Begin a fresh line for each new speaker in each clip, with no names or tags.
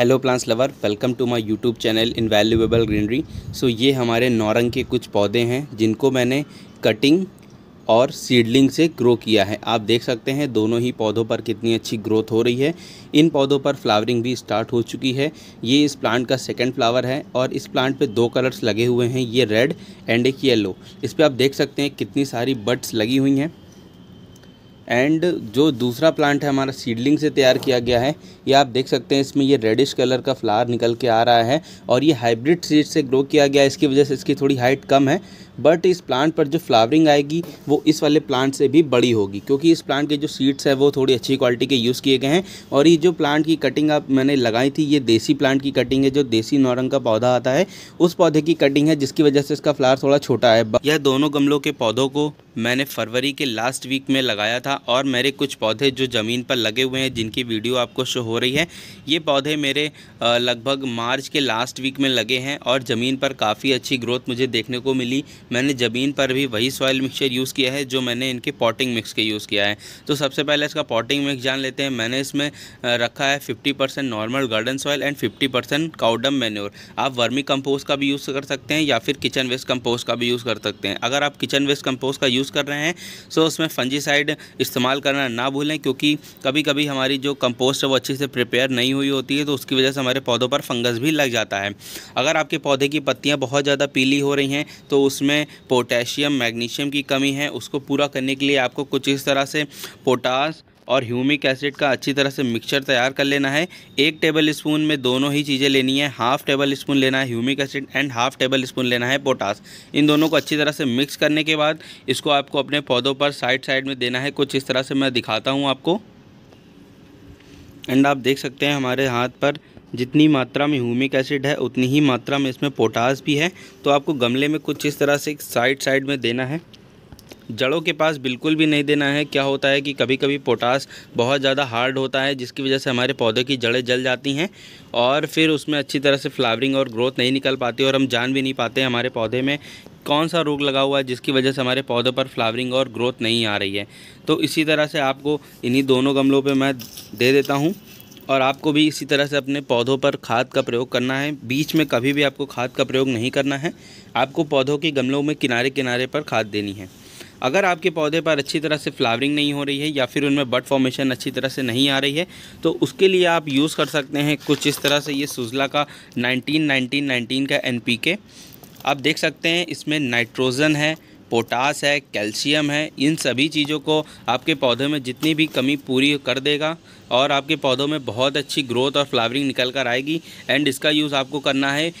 hello plants lover welcome to my YouTube channel valuable greenery so ये हमारे नौरंग के कुछ पौधे हैं जिनको मैंने कटिंग और सीडलिंग से ग्रो किया है आप देख सकते हैं दोनों ही पौधों पर कितनी अच्छी ग्रोथ हो रही है इन पौधों पर फ्लावरिंग भी स्टार्ट हो चुकी है ये इस प्लांट का सेकंड फ्लावर है और इस प्लांट पे दो कलर्स लगे हुए हैं ये रेड एंड एक येलो इस पर आप देख सकते हैं कितनी सारी बड्स लगी हुई हैं एंड जो दूसरा प्लांट है हमारा सीडलिंग से तैयार किया गया है ये आप देख सकते हैं इसमें ये रेडिश कलर का फ्लावर निकल के आ रहा है और ये हाइब्रिड सीड से ग्रो किया गया है इसकी वजह से इसकी थोड़ी हाइट कम है बट इस प्लांट पर जो फ्लावरिंग आएगी वो इस वाले प्लांट से भी बड़ी होगी क्योंकि इस प्लांट के जो सीड्स है वो थोड़ी अच्छी क्वालिटी के यूज़ किए गए हैं और ये जो प्लांट की कटिंग आप मैंने लगाई थी ये देसी प्लांट की कटिंग है जो देसी नौरंग का पौधा आता है उस पौधे की कटिंग है जिसकी वजह से इसका फ्लावर थोड़ा छोटा है यह दोनों गमलों के पौधों को मैंने फरवरी के लास्ट वीक में लगाया था और मेरे कुछ पौधे जो ज़मीन पर लगे हुए हैं जिनकी वीडियो आपको शो हो रही है ये पौधे मेरे लगभग मार्च के लास्ट वीक में लगे हैं और ज़मीन पर काफ़ी अच्छी ग्रोथ मुझे देखने को मिली मैंने ज़मीन पर भी वही सॉयल मिक्सचर यूज़ किया है जो मैंने इनके पॉटिंग मिक्स के यूज़ किया है तो सबसे पहले इसका पॉटिंग मिक्स जान लेते हैं मैंने इसमें रखा है fifty normal garden soil and fifty percent cow dung manure आप वर्मी कम्पोज का भी यूज़ कर सकते हैं या फिर किचन वेस्ट कम्पोज का भी यूज़ कर सकते हैं अगर आप किचन वेस्ट कम्पोज का यूज़ कर रहे हैं सो उसमें फंजीसाइड इस्तेमाल करना ना भूलें क्योंकि कभी कभी हमारी जो कंपोस्ट है वो अच्छे से प्रिपेयर नहीं हुई होती है तो उसकी वजह से हमारे पौधों पर फंगस भी लग जाता है अगर आपके पौधे की पत्तियाँ बहुत ज़्यादा पीली हो रही हैं तो उसमें पोटेशियम मैग्नीशियम की कमी है उसको पूरा करने के लिए आपको कुछ इस तरह से पोटास और ह्यूमिक एसिड का अच्छी तरह से मिक्सचर तैयार कर लेना है एक टेबल स्पून में दोनों ही चीज़ें लेनी है हाफ टेबल स्पून लेना है humic acid and half tablespoon लेना है पोटास इन दोनों को अच्छी तरह से मिक्स करने के बाद इसको आपको अपने पौधों पर साइड साइड में देना है कुछ इस तरह से मैं दिखाता हूँ आपको एंड आप देख सकते हैं हमारे हाथ पर जितनी मात्रा में ह्यूमिक एसिड है उतनी ही मात्रा में इसमें पोटास भी है तो आपको गमले में कुछ इस तरह से साइड साइड में देना है जड़ों के पास बिल्कुल भी नहीं देना है क्या होता है कि कभी कभी पोटास बहुत ज़्यादा हार्ड होता है जिसकी वजह से हमारे पौधे की जड़ें जल जाती हैं और फिर उसमें अच्छी तरह से फ्लावरिंग और ग्रोथ नहीं निकल पाती और हम जान भी नहीं पाते हमारे पौधे में कौन सा रोग लगा हुआ है जिसकी वजह से हमारे पौधों पर फ्लावरिंग और ग्रोथ नहीं आ रही है तो इसी तरह से आपको इन्हीं दोनों गमलों पर मैं दे देता हूँ और आपको भी इसी तरह से अपने पौधों पर खाद का प्रयोग करना है बीच में कभी भी आपको खाद का प्रयोग नहीं करना है आपको पौधों के गमलों में किनारे किनारे पर खाद देनी है अगर आपके पौधे पर अच्छी तरह से फ्लावरिंग नहीं हो रही है या फिर उनमें बर्ड फॉर्मेशन अच्छी तरह से नहीं आ रही है तो उसके लिए आप यूज़ कर सकते हैं कुछ इस तरह से ये सुजला का नाइनटीन नाइनटीन नाइनटीन का एन आप देख सकते हैं इसमें नाइट्रोजन है पोटास है कैल्शियम है इन सभी चीज़ों को आपके पौधे में जितनी भी कमी पूरी कर देगा और आपके पौधों में बहुत अच्छी ग्रोथ और फ्लावरिंग निकल कर आएगी एंड इसका यूज़ आपको करना है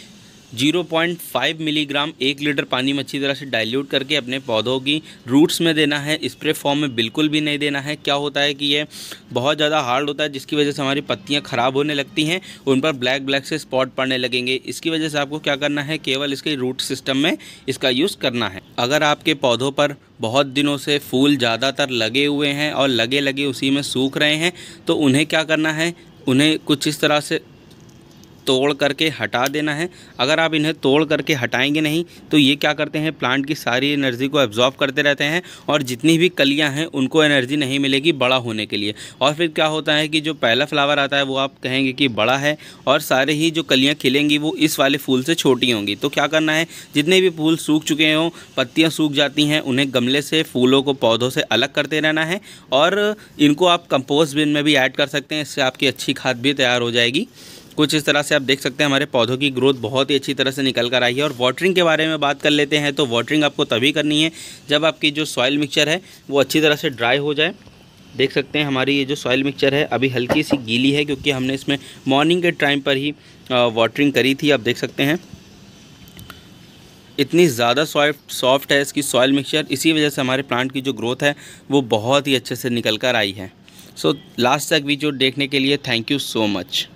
0.5 मिलीग्राम एक लीटर पानी में अच्छी तरह से डाइल्यूट करके अपने पौधों की रूट्स में देना है स्प्रे फॉर्म में बिल्कुल भी नहीं देना है क्या होता है कि ये बहुत ज़्यादा हार्ड होता है जिसकी वजह से हमारी पत्तियाँ ख़राब होने लगती हैं उन पर ब्लैक ब्लैक से स्पॉट पड़ने लगेंगे इसकी वजह से आपको क्या करना है केवल इसके रूट सिस्टम में इसका यूज़ करना है अगर आपके पौधों पर बहुत दिनों से फूल ज़्यादातर लगे हुए हैं और लगे लगे उसी में सूख रहे हैं तो उन्हें क्या करना है उन्हें कुछ इस तरह से तोड़ करके हटा देना है अगर आप इन्हें तोड़ करके हटाएंगे नहीं तो ये क्या करते हैं प्लांट की सारी एनर्जी को एब्जॉर्ब करते रहते हैं और जितनी भी कलियाँ हैं उनको एनर्जी नहीं मिलेगी बड़ा होने के लिए और फिर क्या होता है कि जो पहला फ्लावर आता है वो आप कहेंगे कि बड़ा है और सारे ही जो कलियाँ खिलेंगी वो इस वाले फूल से छोटी होंगी तो क्या करना है जितने भी फूल सूख चुके हों पत्तियाँ सूख जाती हैं उन्हें गमले से फूलों को पौधों से अलग करते रहना है और इनको आप कंपोस्ट बिन में भी ऐड कर सकते हैं इससे आपकी अच्छी खाद भी तैयार हो जाएगी कुछ इस तरह से आप देख सकते हैं हमारे पौधों की ग्रोथ बहुत ही अच्छी तरह से निकल कर आई है और वाटरिंग के बारे में बात कर लेते हैं तो वाटरिंग आपको तभी करनी है जब आपकी जो सॉइल मिक्सचर है वो अच्छी तरह से ड्राई हो जाए देख सकते हैं हमारी ये जो सॉइल मिक्सचर है अभी हल्की सी गीली है क्योंकि हमने इसमें मॉर्निंग के टाइम पर ही वाटरिंग करी थी आप देख सकते हैं इतनी ज़्यादा सॉफ्ट सॉफ्ट है इसकी सॉइल मिक्सचर इसी वजह से हमारे प्लांट की जो ग्रोथ है वो बहुत ही अच्छे से निकल कर आई है सो लास्ट तक वीडियो देखने के लिए थैंक यू सो मच